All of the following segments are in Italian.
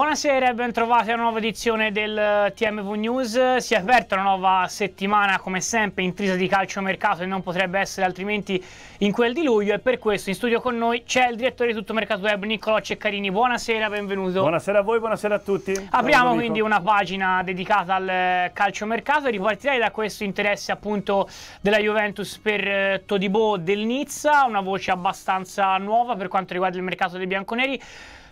Buonasera e bentrovati a una nuova edizione del eh, TMV News. Si è aperta una nuova settimana, come sempre, intrisa di calciomercato e non potrebbe essere altrimenti in quel di luglio. E per questo in studio con noi c'è il direttore di Tutto Mercato Web, Niccolò Ceccarini. Buonasera, benvenuto. Buonasera a voi, buonasera a tutti. Apriamo quindi una pagina dedicata al eh, calciomercato e ripartirei da questo interesse appunto della Juventus per eh, Todibo del Nizza, una voce abbastanza nuova per quanto riguarda il mercato dei bianconeri.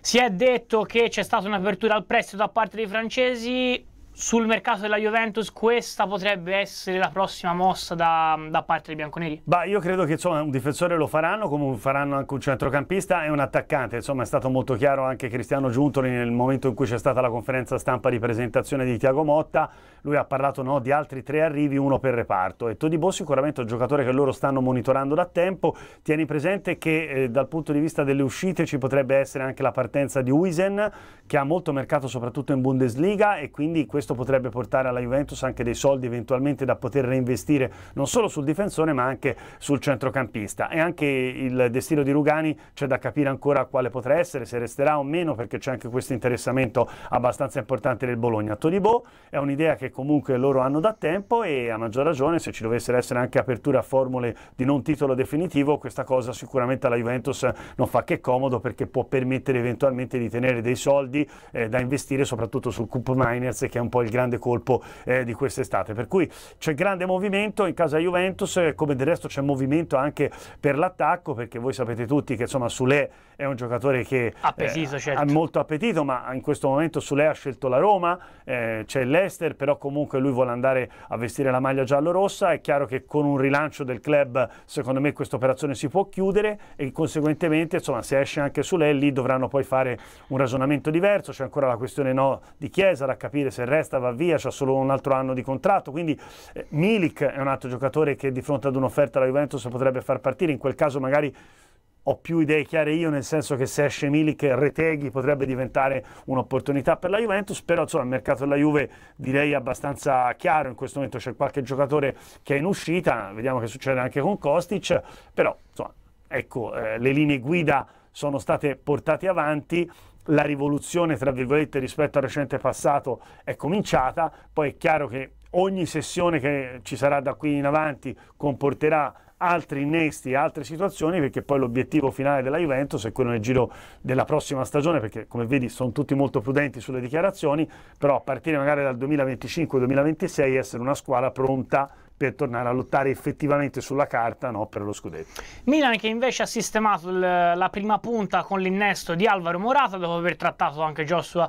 Si è detto che c'è stata un'apertura al prestito da parte dei francesi, sul mercato della Juventus questa potrebbe essere la prossima mossa da, da parte dei bianconeri? Bah, io credo che insomma, un difensore lo faranno, come faranno anche un centrocampista e un attaccante. Insomma, è stato molto chiaro anche Cristiano Giuntoli nel momento in cui c'è stata la conferenza stampa di presentazione di Tiago Motta. Lui ha parlato no, di altri tre arrivi, uno per reparto. E Todibo sicuramente è un giocatore che loro stanno monitorando da tempo. Tieni presente che eh, dal punto di vista delle uscite ci potrebbe essere anche la partenza di Huisen, che ha molto mercato soprattutto in Bundesliga e quindi questo questo potrebbe portare alla Juventus anche dei soldi eventualmente da poter reinvestire non solo sul difensore ma anche sul centrocampista e anche il destino di Rugani c'è da capire ancora quale potrà essere, se resterà o meno perché c'è anche questo interessamento abbastanza importante del Bologna. Todibò è un'idea che comunque loro hanno da tempo e a maggior ragione se ci dovessero essere anche aperture a formule di non titolo definitivo questa cosa sicuramente alla Juventus non fa che comodo perché può permettere eventualmente di tenere dei soldi eh, da investire soprattutto sul Cup Miners che è un po' poi il grande colpo eh, di quest'estate. Per cui c'è grande movimento in casa Juventus, eh, come del resto c'è movimento anche per l'attacco, perché voi sapete tutti che insomma Sule è un giocatore che eh, appetito, eh, certo. ha molto appetito, ma in questo momento Sule ha scelto la Roma, eh, c'è l'Ester, però comunque lui vuole andare a vestire la maglia giallo-rossa, è chiaro che con un rilancio del club secondo me questa operazione si può chiudere e conseguentemente insomma se esce anche Sule lì dovranno poi fare un ragionamento diverso, c'è ancora la questione no, di Chiesa da capire se resta Cuesta va via, c'ha solo un altro anno di contratto, quindi eh, Milik è un altro giocatore che di fronte ad un'offerta alla Juventus potrebbe far partire, in quel caso magari ho più idee chiare io, nel senso che se esce Milik Reteghi potrebbe diventare un'opportunità per la Juventus, però insomma il mercato della Juve direi abbastanza chiaro, in questo momento c'è qualche giocatore che è in uscita, vediamo che succede anche con Kostic, però insomma ecco eh, le linee guida sono state portate avanti la rivoluzione, tra virgolette, rispetto al recente passato è cominciata, poi è chiaro che ogni sessione che ci sarà da qui in avanti comporterà altri innesti e altre situazioni perché poi l'obiettivo finale della Juventus è quello nel giro della prossima stagione perché come vedi sono tutti molto prudenti sulle dichiarazioni però a partire magari dal 2025-2026 essere una squadra pronta per tornare a lottare effettivamente sulla carta no, per lo scudetto. Milan che invece ha sistemato il, la prima punta con l'innesto di Alvaro Morata dopo aver trattato anche Joshua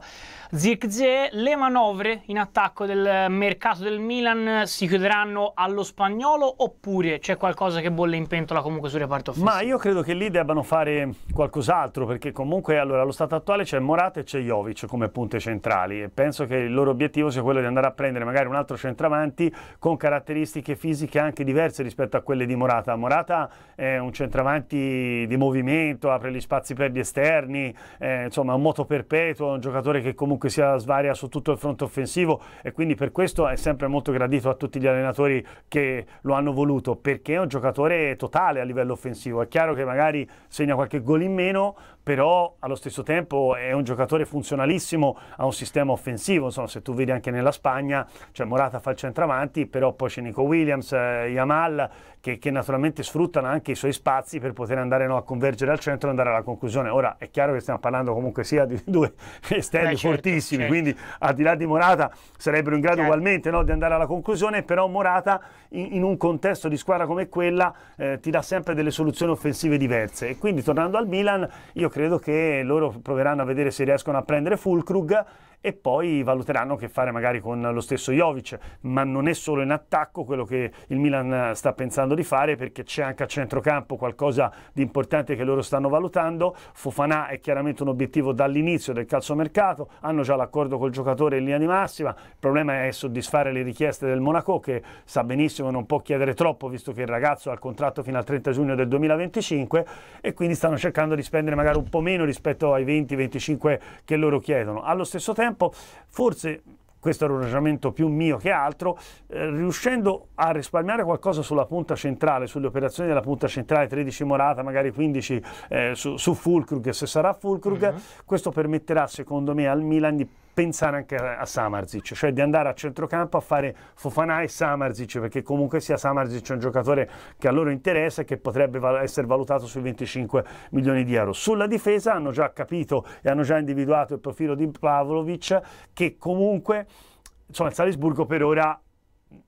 Zirkzee. Le manovre in attacco del mercato del Milan si chiuderanno allo spagnolo oppure c'è qualcosa che bolle in pentola comunque sul reparto offensivo? Ma io credo che lì debbano fare qualcos'altro perché comunque allora, allo stato attuale c'è Morata e c'è Jovic come punte centrali e penso che il loro obiettivo sia quello di andare a prendere magari un altro centravanti con caratteristiche caratteristiche fisiche anche diverse rispetto a quelle di Morata. Morata è un centravanti di movimento, apre gli spazi per gli esterni, eh, insomma un moto perpetuo, è un giocatore che comunque si svaria su tutto il fronte offensivo e quindi per questo è sempre molto gradito a tutti gli allenatori che lo hanno voluto perché è un giocatore totale a livello offensivo. È chiaro che magari segna qualche gol in meno, però allo stesso tempo è un giocatore funzionalissimo a un sistema offensivo, insomma se tu vedi anche nella Spagna, cioè Morata fa il centravanti, però poi c'è Nico Williams, eh, Yamal, che, che, naturalmente sfruttano anche i suoi spazi per poter andare no, a convergere al centro e andare alla conclusione. Ora è chiaro che stiamo parlando comunque sia di due esterni eh, certo, fortissimi, certo. quindi al di là di Morata sarebbero in grado certo. ugualmente no, di andare alla conclusione, però Morata in, in un contesto di squadra come quella eh, ti dà sempre delle soluzioni offensive diverse e quindi tornando al Milan io credo credo che loro proveranno a vedere se riescono a prendere Fulkrug e poi valuteranno che fare magari con lo stesso Jovic, ma non è solo in attacco quello che il Milan sta pensando di fare perché c'è anche a centrocampo qualcosa di importante che loro stanno valutando, Fofanà è chiaramente un obiettivo dall'inizio del calciomercato, hanno già l'accordo col giocatore in linea di massima, il problema è soddisfare le richieste del Monaco che sa benissimo non può chiedere troppo visto che il ragazzo ha il contratto fino al 30 giugno del 2025 e quindi stanno cercando di spendere magari un po' meno rispetto ai 20-25 che loro chiedono. Allo stesso tempo tempo, forse questo era un ragionamento più mio che altro, eh, riuscendo a risparmiare qualcosa sulla punta centrale, sulle operazioni della punta centrale, 13 Morata, magari 15 eh, su, su Fulkrug, se sarà Fulkrug, mm -hmm. questo permetterà secondo me al Milan di pensare anche a, Samarzic, cioè di andare a centrocampo a fare Fofana e Samarzic, perché comunque sia Samarzic è un giocatore che a loro interessa e che potrebbe val essere valutato sui 25 milioni di euro. Sulla difesa hanno già capito e hanno già individuato il profilo di Pavlovic che comunque insomma, il Salisburgo per ora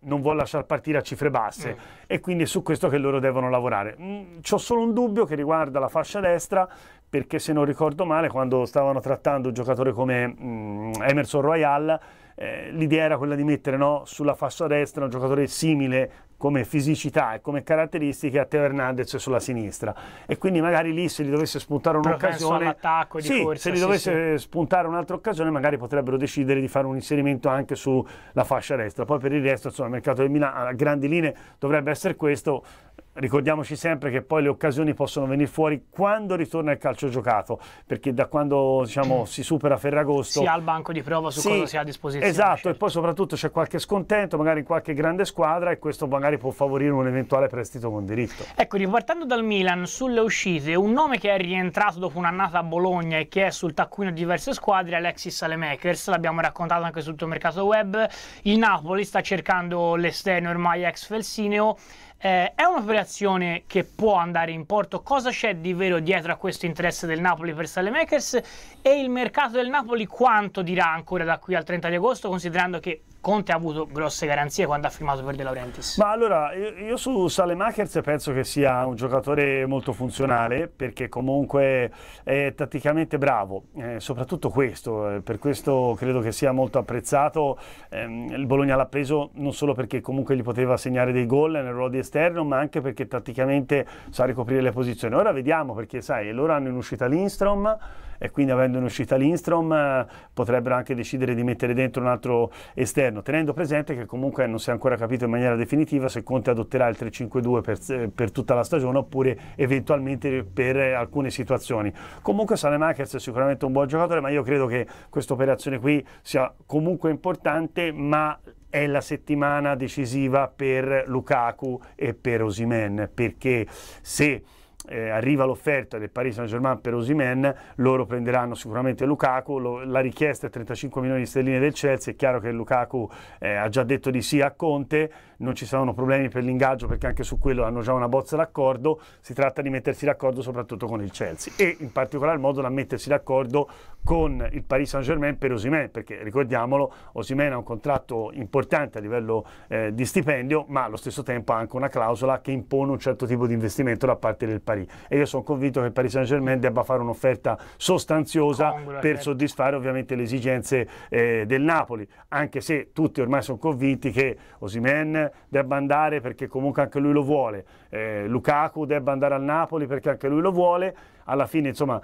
non vuole lasciare partire a cifre basse mm. e quindi è su questo che loro devono lavorare. Mm, ho solo un dubbio che riguarda la fascia destra perché se non ricordo male quando stavano trattando un giocatore come mh, mm, Emerson Royal eh, l'idea era quella di mettere no, sulla fascia destra un giocatore simile come fisicità e come caratteristiche a Teo Hernandez sulla sinistra e quindi magari lì se gli dovesse spuntare un'occasione sì, corsa, se gli dovesse sì. spuntare un'altra occasione magari potrebbero decidere di fare un inserimento anche sulla fascia destra poi per il resto insomma il mercato del Milano a grandi linee dovrebbe essere questo ricordiamoci sempre che poi le occasioni possono venire fuori quando ritorna il calcio giocato, perché da quando diciamo, mm. si supera Ferragosto... Si ha il banco di prova su sì, cosa si ha a disposizione. Esatto, e certo. poi soprattutto c'è qualche scontento, magari in qualche grande squadra, e questo magari può favorire un eventuale prestito con diritto. Ecco, ripartendo dal Milan, sulle uscite, un nome che è rientrato dopo un'annata a Bologna e che è sul taccuino di diverse squadre è Alexis Alemakers, l'abbiamo raccontato anche sul tuo mercato web, il Napoli sta cercando l'esterno ormai ex Felsineo, eh, è un'operazione che può andare in porto. Cosa c'è di vero dietro a questo interesse del Napoli per Salemakers? E il mercato del Napoli quanto dirà ancora da qui al 30 di agosto, considerando che Conte ha avuto grosse garanzie quando ha firmato per De Laurentiis. Ma allora, io, io su Salemakers penso che sia un giocatore molto funzionale perché comunque è tatticamente bravo, eh, soprattutto questo, eh, per questo credo che sia molto apprezzato. Eh, il Bologna l'ha preso non solo perché comunque gli poteva segnare dei gol nel ruolo di esterno, ma anche perché tatticamente sa ricoprire le posizioni. Ora vediamo perché sai, loro hanno in uscita l'Instrom, e quindi avendo in uscita l'Instrom eh, potrebbero anche decidere di mettere dentro un altro esterno, tenendo presente che comunque non si è ancora capito in maniera definitiva se Conte adotterà il 3-5-2 per, eh, per tutta la stagione oppure eventualmente per alcune situazioni. Comunque Sanemakers è sicuramente un buon giocatore, ma io credo che questa operazione qui sia comunque importante, ma è la settimana decisiva per Lukaku e per Osimen, perché se eh, arriva l'offerta del Paris Saint-Germain per Osimen, loro prenderanno sicuramente Lukaku, lo, la richiesta è 35 milioni di sterline del Chelsea, è chiaro che Lukaku eh, ha già detto di sì a Conte, non ci saranno problemi per l'ingaggio perché anche su quello hanno già una bozza d'accordo, si tratta di mettersi d'accordo soprattutto con il Chelsea e in particolar modo da mettersi d'accordo con il Paris Saint Germain per Osimè, perché ricordiamolo Osimè ha un contratto importante a livello eh, di stipendio, ma allo stesso tempo ha anche una clausola che impone un certo tipo di investimento da parte del Paris e io sono convinto che il Paris Saint Germain debba fare un'offerta sostanziosa Congrua, per certo. soddisfare ovviamente le esigenze eh, del Napoli, anche se tutti ormai sono convinti che Osimen debba andare perché comunque anche lui lo vuole, eh, Lukaku debba andare al Napoli perché anche lui lo vuole, alla fine insomma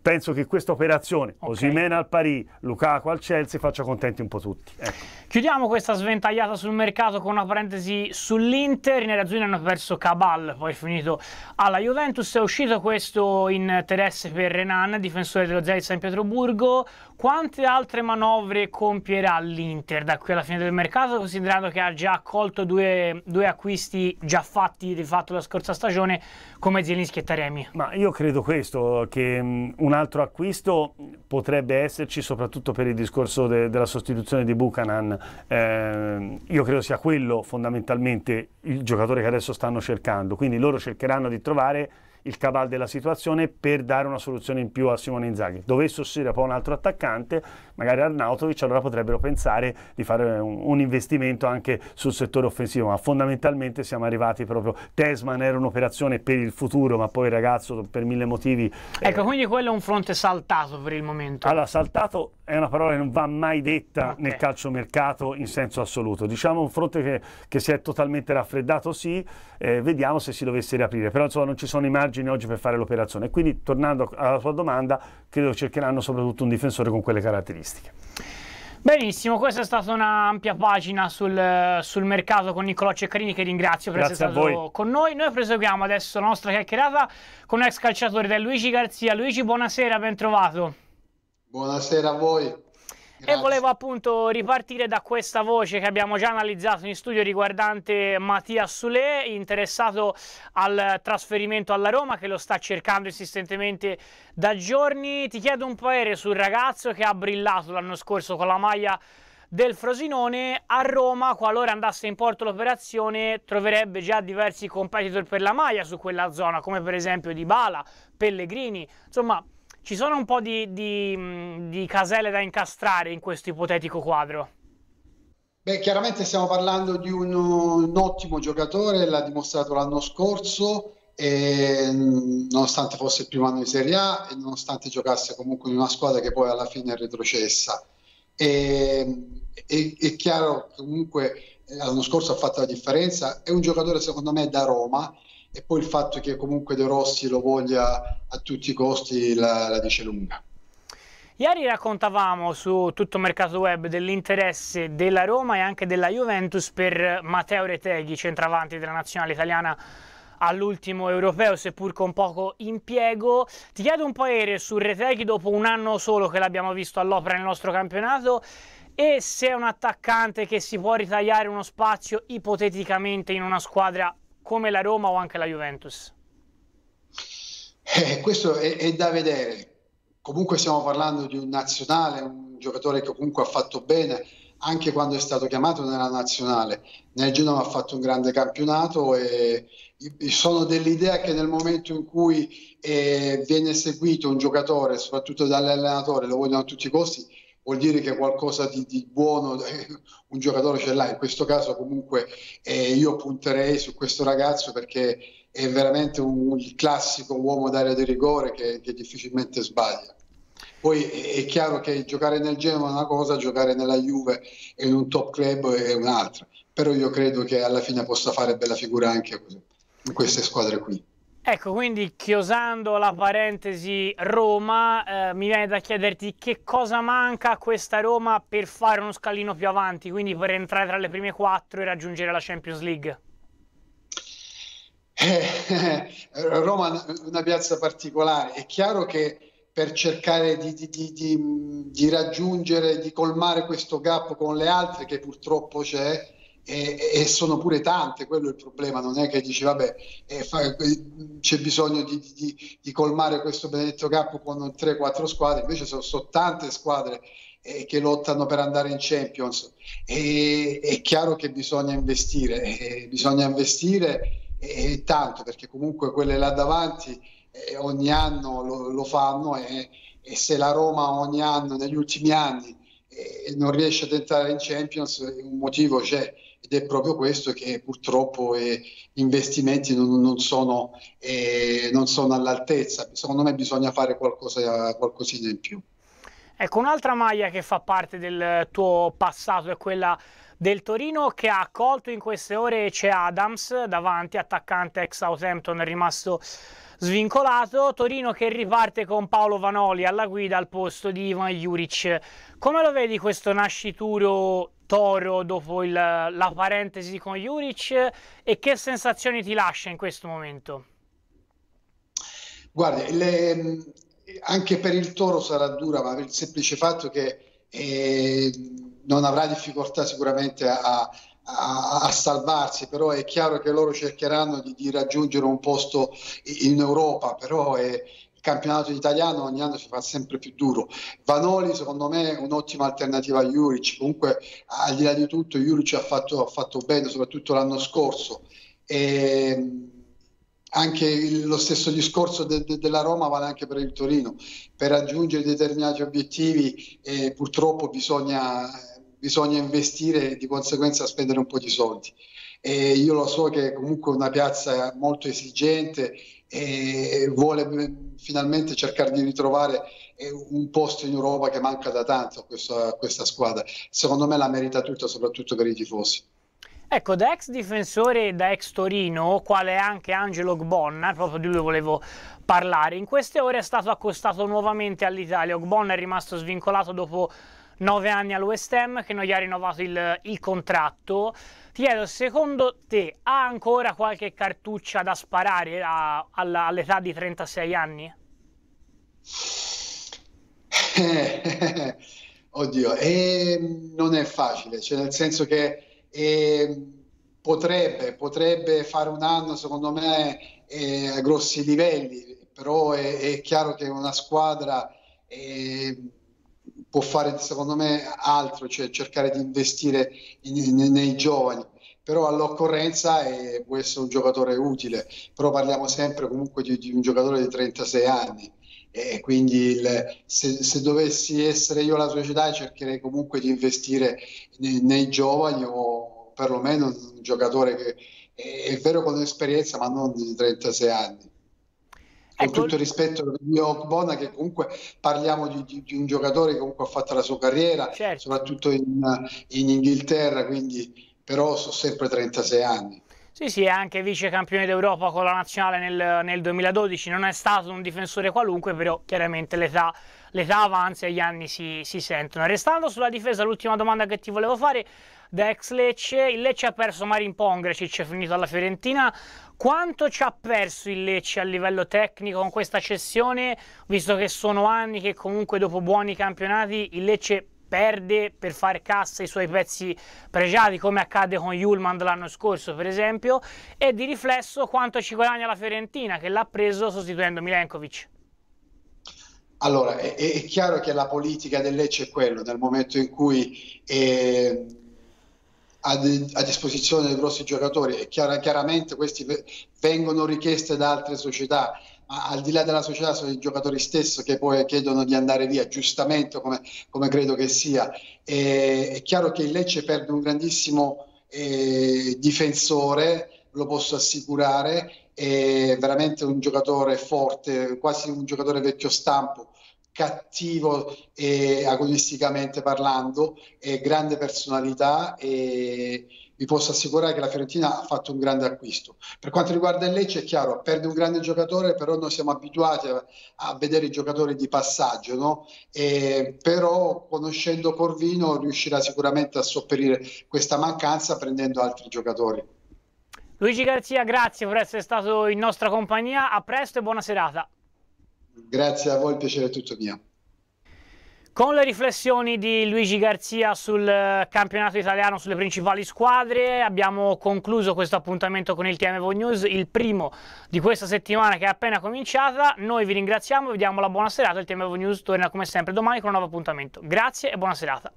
penso che questa operazione, okay. Osimena al Parì, Lukaku al Chelsea, faccia contenti un po' tutti. Ecco. Chiudiamo questa sventagliata sul mercato con una parentesi sull'Inter. I nerazzurri hanno perso Cabal, poi è finito alla Juventus. È uscito questo interesse per Renan, difensore dello Zay San Pietroburgo. Quante altre manovre compierà l'Inter da qui alla fine del mercato, considerando che ha già accolto due, due acquisti già fatti di fatto la scorsa stagione, come Zielinski e Taremi? Ma io credo questo, che un altro acquisto potrebbe esserci, soprattutto per il discorso de della sostituzione di Buchanan. Eh, io credo sia quello fondamentalmente il giocatore che adesso stanno cercando, quindi loro cercheranno di trovare il cavallo della situazione per dare una soluzione in più a Simone Inzaghi. Dovesse uscire poi un altro attaccante, magari Arnautovic, allora potrebbero pensare di fare un, un investimento anche sul settore offensivo, ma fondamentalmente siamo arrivati proprio... Tesman era un'operazione per il futuro, ma poi il ragazzo per mille motivi... Ecco, eh, quindi quello è un fronte saltato per il momento. Allora, saltato è una parola che non va mai detta okay. nel calciomercato in senso assoluto. Diciamo un fronte che, che si è totalmente raffreddato, sì, eh, vediamo se si dovesse riaprire, però insomma non ci sono i margini oggi per fare l'operazione. Quindi tornando alla tua domanda, credo cercheranno soprattutto un difensore con quelle caratteristiche. Benissimo, questa è stata un'ampia pagina sul, sul, mercato con Niccolò Ceccarini che ringrazio per Grazie essere stato con noi. Noi proseguiamo adesso la nostra chiacchierata con un ex calciatore del Luigi Garzia. Luigi, buonasera, ben trovato. Buonasera a voi. Grazie. E volevo appunto ripartire da questa voce che abbiamo già analizzato in studio riguardante Mattia Sule, interessato al trasferimento alla Roma che lo sta cercando insistentemente da giorni. Ti chiedo un parere sul ragazzo che ha brillato l'anno scorso con la maglia del Frosinone a Roma qualora andasse in porto l'operazione troverebbe già diversi competitor per la maglia su quella zona come per esempio Di Bala, Pellegrini insomma ci sono un po' di, di, di caselle da incastrare in questo ipotetico quadro. Beh, chiaramente stiamo parlando di un, un ottimo giocatore, l'ha dimostrato l'anno scorso, e, nonostante fosse il primo anno di Serie A e nonostante giocasse comunque in una squadra che poi alla fine è retrocessa. E, è, è chiaro comunque eh, l'anno scorso ha fatto la differenza, è un giocatore secondo me da Roma e poi il fatto che comunque De Rossi lo voglia a tutti i costi la, la dice lunga. Ieri raccontavamo su tutto il mercato web dell'interesse della Roma e anche della Juventus per Matteo Reteghi, centravanti della nazionale italiana all'ultimo europeo, seppur con poco impiego. Ti chiedo un parere su Reteghi dopo un anno solo che l'abbiamo visto all'opera nel nostro campionato e se è un attaccante che si può ritagliare uno spazio ipoteticamente in una squadra come la Roma o anche la Juventus? Eh, questo è, è, da vedere. Comunque stiamo parlando di un nazionale, un giocatore che comunque ha fatto bene anche quando è stato chiamato nella nazionale. Nel Genova ha fatto un grande campionato e sono dell'idea che nel momento in cui eh, viene seguito un giocatore, soprattutto dall'allenatore, lo vogliono a tutti i costi, vuol dire che qualcosa di, di buono un giocatore ce l'ha. In questo caso comunque eh, io punterei su questo ragazzo perché è veramente un, il classico uomo d'area di rigore che, che difficilmente sbaglia. Poi è chiaro che giocare nel Genoa è una cosa, giocare nella Juve e in un top club è un'altra, però io credo che alla fine possa fare bella figura anche in queste squadre qui. Ecco, quindi chiosando la parentesi Roma, eh, mi viene da chiederti che cosa manca a questa Roma per fare uno scalino più avanti, quindi per entrare tra le prime quattro e raggiungere la Champions League. Eh, eh, Roma è una piazza particolare, è chiaro che per cercare di, di, di, di raggiungere, di colmare questo gap con le altre che purtroppo c'è, e, e, sono pure tante, quello è il problema, non è che dici vabbè eh, fa, eh, c'è bisogno di, di, di, colmare questo benedetto capo con 3-4 squadre, invece sono, sono tante squadre eh, che lottano per andare in Champions e, è chiaro che bisogna investire, eh, bisogna investire e, eh, eh, tanto perché comunque quelle là davanti ogni anno lo, lo fanno e, e se la Roma ogni anno negli ultimi anni non riesce ad entrare in Champions un motivo c'è ed è proprio questo che purtroppo eh, gli investimenti non, non, sono, eh, non, sono, all'altezza, secondo me bisogna fare qualcosa, qualcosina in più. Ecco, un'altra maglia che fa parte del tuo passato è quella del Torino che ha accolto in queste ore c'è Adams davanti, attaccante ex Southampton, rimasto svincolato. Torino che riparte con Paolo Vanoli alla guida al posto di Ivan Juric. Come lo vedi questo nascituro Toro dopo il, la parentesi con Juric e che sensazioni ti lascia in questo momento? Guarda, le, anche per il Toro sarà dura, ma per il semplice fatto che eh, non avrà difficoltà sicuramente a, a, a, salvarsi, però è chiaro che loro cercheranno di, di raggiungere un posto in Europa, però è, il campionato italiano ogni anno si fa sempre più duro. Vanoli secondo me è un'ottima alternativa a Juric, comunque al di là di tutto Juric ha fatto, ha fatto bene, soprattutto l'anno scorso. E ehm, anche il, lo stesso discorso de, de, della Roma vale anche per il Torino. Per raggiungere determinati obiettivi eh, purtroppo bisogna, bisogna investire e di conseguenza spendere un po' di soldi. E io lo so che comunque è una piazza molto esigente e vuole finalmente cercare di ritrovare eh, un posto in Europa che manca da tanto a questa, questa squadra. Secondo me la merita tutta, soprattutto per i tifosi. Ecco, da ex difensore da ex Torino, quale anche Angelo Gbonna, proprio di lui volevo parlare, in queste ore è stato accostato nuovamente all'Italia. Gbonna è rimasto svincolato dopo 9 anni all'West Ham che non gli ha rinnovato il, il contratto. Ti chiedo, secondo te ha ancora qualche cartuccia da sparare a, alla, all'età di 36 anni? Oddio, eh, non è facile, cioè nel senso che eh, potrebbe, potrebbe, fare un anno secondo me eh, a grossi livelli, però è, è, chiaro che una squadra ehm, può fare secondo me altro, cioè cercare di investire in, in, nei giovani però all'occorrenza è, eh, può essere un giocatore utile, però parliamo sempre comunque di, di un giocatore di 36 anni e quindi il, se, se, dovessi essere io la società cercherei comunque di investire nei, nei giovani o perlomeno un giocatore che è, è vero con esperienza ma non di 36 anni con ecco, tutto il rispetto di Ogbona che comunque parliamo di, di, di, un giocatore che comunque ha fatto la sua carriera certo. soprattutto in, in, Inghilterra quindi però sono sempre 36 anni sì, sì, è anche vice campione d'Europa con la nazionale nel, nel 2012, non è stato un difensore qualunque, però chiaramente l'età l'età avanza e gli anni si, si, sentono. Restando sulla difesa, l'ultima domanda che ti volevo fare, da ex Lecce. Il Lecce ha perso Marin Pongrecic, è finito alla Fiorentina. Quanto ci ha perso il Lecce a livello tecnico con questa cessione, visto che sono anni che comunque dopo buoni campionati il Lecce perde per fare cassa i suoi pezzi pregiati come accade con Julman l'anno scorso per esempio e di riflesso quanto ci guadagna la Fiorentina che l'ha preso sostituendo Milenkovic allora è, è chiaro che la politica del Lecce è quella nel momento in cui eh, a, disposizione dei grossi giocatori e chiar- chiaramente questi vengono richieste da altre società ma al di là della società sono i giocatori stessi che poi chiedono di andare via, giustamente come, come credo che sia. E, è chiaro che il Lecce perde un grandissimo eh, difensore, lo posso assicurare, è veramente un giocatore forte, quasi un giocatore vecchio stampo, cattivo eh, agonisticamente parlando, eh, grande personalità e vi posso assicurare che la Fiorentina ha fatto un grande acquisto. Per quanto riguarda il Lecce è chiaro, perde un grande giocatore, però noi siamo abituati a, a vedere i giocatori di passaggio, no? E, però conoscendo Corvino riuscirà sicuramente a sopperire questa mancanza prendendo altri giocatori. Luigi Garzia, grazie per essere stato in nostra compagnia, a presto e buona serata. Grazie a voi, il piacere è tutto mio. Con le riflessioni di Luigi Garzia sul eh, campionato italiano, sulle principali squadre, abbiamo concluso questo appuntamento con il TMV News, il primo di questa settimana che è appena cominciata. Noi vi ringraziamo, vi diamo la buona serata, il TMV News torna come sempre domani con un nuovo appuntamento. Grazie e buona serata.